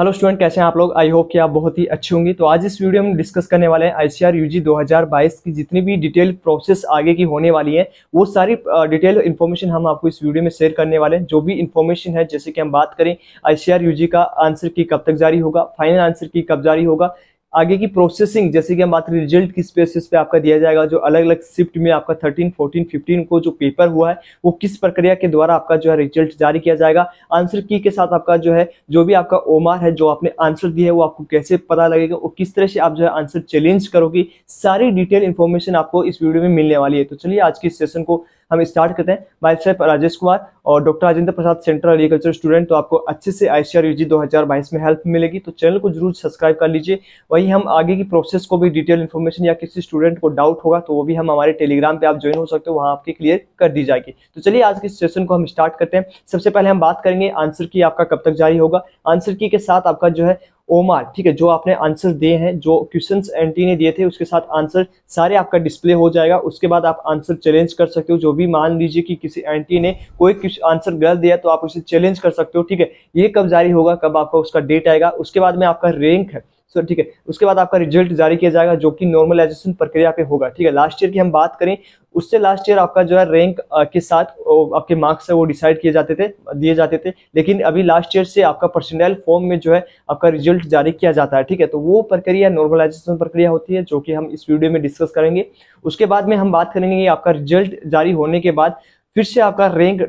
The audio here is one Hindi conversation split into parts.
हेलो स्टूडेंट कैसे हैं आप लोग आई होप कि आप बहुत ही अच्छे होंगे तो आज इस वीडियो में डिस्कस करने वाले हैं आई यूजी 2022 की जितनी भी डिटेल प्रोसेस आगे की होने वाली है वो सारी डिटेल इन्फॉर्मेशन हम आपको इस वीडियो में शेयर करने वाले हैं जो भी इन्फॉर्मेशन है जैसे कि हम बात करें आई यूजी का आंसर की कब तक जारी होगा फाइनल आंसर की कब जारी होगा आगे की प्रोसेसिंग जैसे कि हम बात करें रिजल्ट की स्पेसिस पे आपका दिया जाएगा जो अलग अलग शिफ्ट में आपका 13, 14, 15 को जो पेपर हुआ है वो किस प्रक्रिया के द्वारा आपका जो है रिजल्ट जारी किया जाएगा आंसर की के साथ आपका जो है जो भी आपका ओमार है जो आपने आंसर दिया है वो आपको कैसे पता लगेगा और किस तरह से आप जो है आंसर चैलेंज करोगे सारी डिटेल इन्फॉर्मेशन आपको इस वीडियो में मिलने वाली है तो चलिए आज के सेशन को हम स्टार्ट करते हैं माई सेल्फ राजेश कुमार और doctor Rajendra Prasad central agriculture student तो आपको अच्छे से आई सी दो हजार बाईस में हेल्प मिलेगी तो चैनल को जरूर सब्सक्राइब कर लीजिए वही हम आगे की प्रोसेस को भी डिटेल इन्फॉर्मेशन या किसी स्टूडेंट को डाउट होगा तो वो भी हम हमारे टेलीग्राम पे आप ज्वाइन हो सकते हो वहाँ आपकी क्लियर कर दी जाएगी तो चलिए आज के सेशन को हम स्टार्ट करते हैं सबसे पहले हम बात करेंगे आंसर की आपका कब तक जारी होगा आंसर की के साथ आपका जो है ओमार ठीक है जो आपने आंसर दिए हैं जो क्वेश्चन एंटी ने दिए थे उसके साथ आंसर सारे आपका डिस्प्ले हो जाएगा उसके बाद आप आंसर चैलेंज कर सकते हो जो भी मान लीजिए कि किसी एंटी ने कोई आंसर गलत दिया तो आप उसे चैलेंज कर सकते हो ठीक है ये कब जारी होगा कब आपका उसका डेट आएगा उसके बाद में आपका रैंक है सर ठीक है उसके बाद आपका रिजल्ट जारी किया जाएगा जो कि नॉर्मलाइजेशन प्रक्रिया पे होगा ठीक है लास्ट ईयर की हम बात करें उससे लास्ट ईयर आपका जो है रैंक के साथ आपके मार्क्स है वो डिसाइड किए जाते थे दिए जाते थे लेकिन अभी लास्ट ईयर से आपका पर्सनल फॉर्म में जो है आपका रिजल्ट जारी किया जाता है ठीक है तो वो प्रक्रिया नॉर्मलाइजेशन प्रक्रिया होती है जो कि हम इस वीडियो में डिस्कस करेंगे उसके बाद में हम बात करेंगे आपका रिजल्ट जारी होने के बाद फिर से आपका रैंक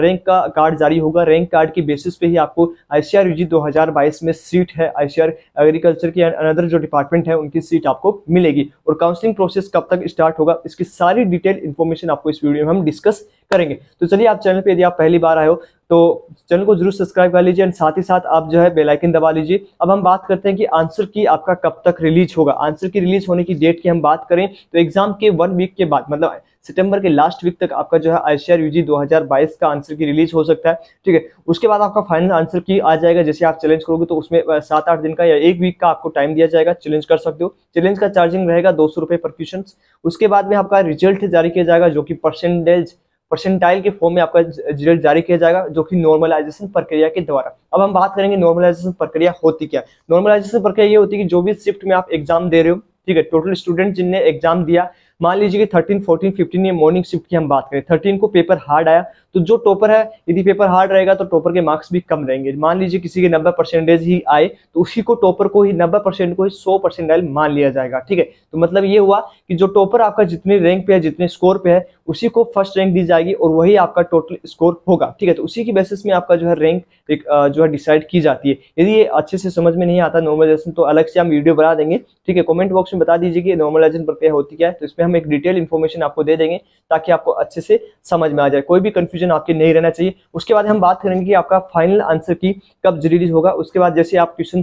रैंक का कार्ड जारी होगा रैंक कार्ड के बेसिस पे ही आपको आईसीआर यूजी 2022 में सीट है आईसीआर एग्रीकल्चर की अनदर जो डिपार्टमेंट है उनकी सीट आपको मिलेगी और काउंसलिंग प्रोसेस कब तक स्टार्ट होगा इसकी सारी डिटेल इन्फॉर्मेशन आपको इस वीडियो में हम डिस्कस करेंगे तो चलिए आप चैनल पर यदि आप पहली बार आए हो तो चैनल को जरूर सब्सक्राइब कर लीजिए एंड साथ ही साथ आप जो है बेल आइकन दबा लीजिए अब हम बात करते हैं कि आंसर की आपका कब तक रिलीज होगा आंसर की रिलीज होने की डेट की हम बात करें तो एग्जाम के वन वीक के बाद मतलब सितंबर के लास्ट वीक तक आपका जो है आई सी आर यूजी 2022 का आंसर की रिलीज हो सकता है ठीक है उसके बाद आपका फाइनल आंसर की आ जाएगा जैसे आप चैलेंज करोगे तो उसमें सात आठ दिन का या एक वीक का आपको टाइम दिया जाएगा चैलेंज कर सकते हो चैलेंज का चार्जिंग रहेगा दो सौ पर क्वेश्चन उसके बाद में आपका रिजल्ट जारी किया जाएगा जो कि परसेंटेज परसेंटाइल के फॉर्म में आपका रिजल्ट जारी किया जाएगा जो कि नॉर्मलाइजेशन प्रक्रिया के द्वारा अब हम बात करेंगे नॉर्मलाइजेशन प्रक्रिया होती क्या नॉर्मलाइजेशन प्रक्रिया ये होती है कि जो भी शिफ्ट में आप एग्जाम दे रहे हो ठीक है टोटल स्टूडेंट जिनने एग्जाम दिया मान लीजिए कि थर्टीन फोर्टीन फिफ्टीन ये मॉर्निंग शिफ्ट की हम बात करें थर्टीन को पेपर हार्ड आया तो जो टॉपर है यदि पेपर हार्ड रहेगा तो टॉपर के मार्क्स भी कम रहेंगे मान लीजिए किसी के नब्बे परसेंटेज ही आए तो उसी को टॉपर को ही नब्बे परसेंट को ही सौ परसेंटाइल मान लिया जाएगा ठीक है तो मतलब ये हुआ कि जो टॉपर आपका जितने रैंक पे है जितने स्कोर पे है उसी को फर्स्ट रैंक दी जाएगी और वही आपका टोटल स्कोर होगा ठीक है तो उसी की बेसिस में आपका जो है रैंक एक जो है डिसाइड की जाती है यदि ये अच्छे से समझ में नहीं आता नॉर्मलाइजेशन तो अलग से हम वीडियो बना देंगे ठीक है कमेंट बॉक्स में बता दीजिए कि नॉर्मलाइजेशन प्रक्रिया होती क्या है तो इसमें हम एक डिटेल इन्फॉर्मेशन आपको दे देंगे ताकि आपको अच्छे से समझ में आ जाए कोई भी कंफ्यूजन कंफ्यूजन आपके नहीं रहना चाहिए उसके बाद हम बात करेंगे कि आपका फाइनल आंसर की कब रिलीज होगा उसके बाद जैसे आप क्वेश्चन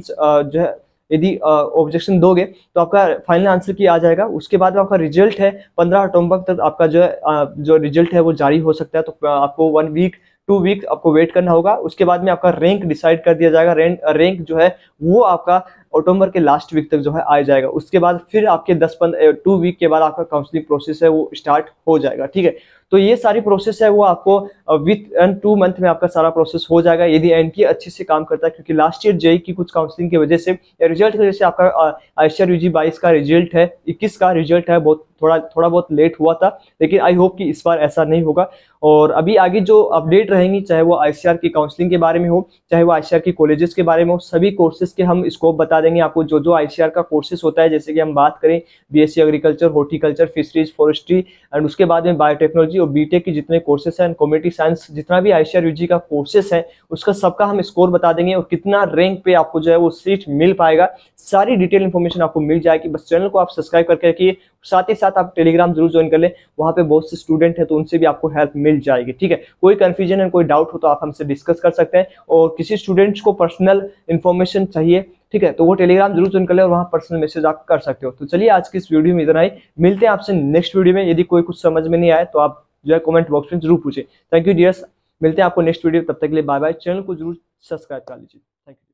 जो है यदि ऑब्जेक्शन दोगे तो आपका फाइनल आंसर की आ जाएगा उसके बाद आपका रिजल्ट है पंद्रह अक्टूबर तक आपका जो है जो रिजल्ट है वो जारी हो सकता है तो आपको वन वीक टू वीक आपको वेट करना होगा उसके बाद में आपका रैंक डिसाइड कर दिया जाएगा रैंक जो है वो आपका अक्टूबर के लास्ट वीक तक जो है आ जाएगा उसके बाद फिर आपके दस पंद्रह टू वीक के बाद आपका काउंसलिंग प्रोसेस है वो स्टार्ट हो जाएगा ठीक है तो ये सारी प्रोसेस है वो आपको विथ एन टू मंथ में आपका सारा प्रोसेस हो जाएगा यदि एन की e अच्छे से काम करता है क्योंकि लास्ट ईयर जेई की कुछ काउंसलिंग की वजह से रिजल्ट की वजह से आपका आयशर यू जी बाईस का रिजल्ट है इक्कीस का रिजल्ट है बहुत थोड़ा थोड़ा बहुत लेट हुआ था लेकिन आई होप कि इस बार ऐसा नहीं होगा और अभी आगे जो अपडेट रहेंगी चाहे वो आई सी आर की काउंसलिंग के बारे में हो चाहे वो आई की कॉलेजेस के बारे में हो सभी कोर्सेज के हम इसको बता बता देंगे आपको जो जो आईसीआर का कोर्सेस होता है जैसे कि हम बात करें BSc agriculture horticulture fisheries forestry and उसके बाद में बायोटेक्नोलॉजी और बीटेक के जितने कोर्सेस हैं कॉम्युनिटी साइंस जितना भी आईसीआर यूजी का कोर्सेस है उसका सबका हम स्कोर बता देंगे और कितना रैंक पे आपको जो है वो सीट मिल पाएगा सारी डिटेल इन्फॉर्मेशन आपको मिल जाएगी बस चैनल को आप सब्सक्राइब करके रखिए साथ ही साथ आप टेलीग्राम जरूर ज्वाइन कर लें वहाँ पे बहुत से स्टूडेंट हैं तो उनसे भी आपको हेल्प मिल जाएगी ठीक है कोई कन्फ्यूजन है कोई डाउट हो तो आप हमसे डिस्कस कर सकते हैं और किसी स्टूडेंट्स को पर्सनल इन्फॉर्मेशन चाहिए ठीक है तो वो टेलीग्राम जरूर चुन कर ले और वहाँ पर्सनल मैसेज आप कर सकते हो तो चलिए आज की इस वीडियो में इतना ही मिलते हैं आपसे नेक्स्ट वीडियो में यदि कोई कुछ समझ में नहीं आए तो आप जो है कॉमेंट बॉक्स में जरूर पूछे थैंक यू डियर्स मिलते हैं आपको नेक्स्ट वीडियो तब तक के लिए बाय बाय चैनल को जरूर सब्सक्राइब कर लीजिए थैंक यू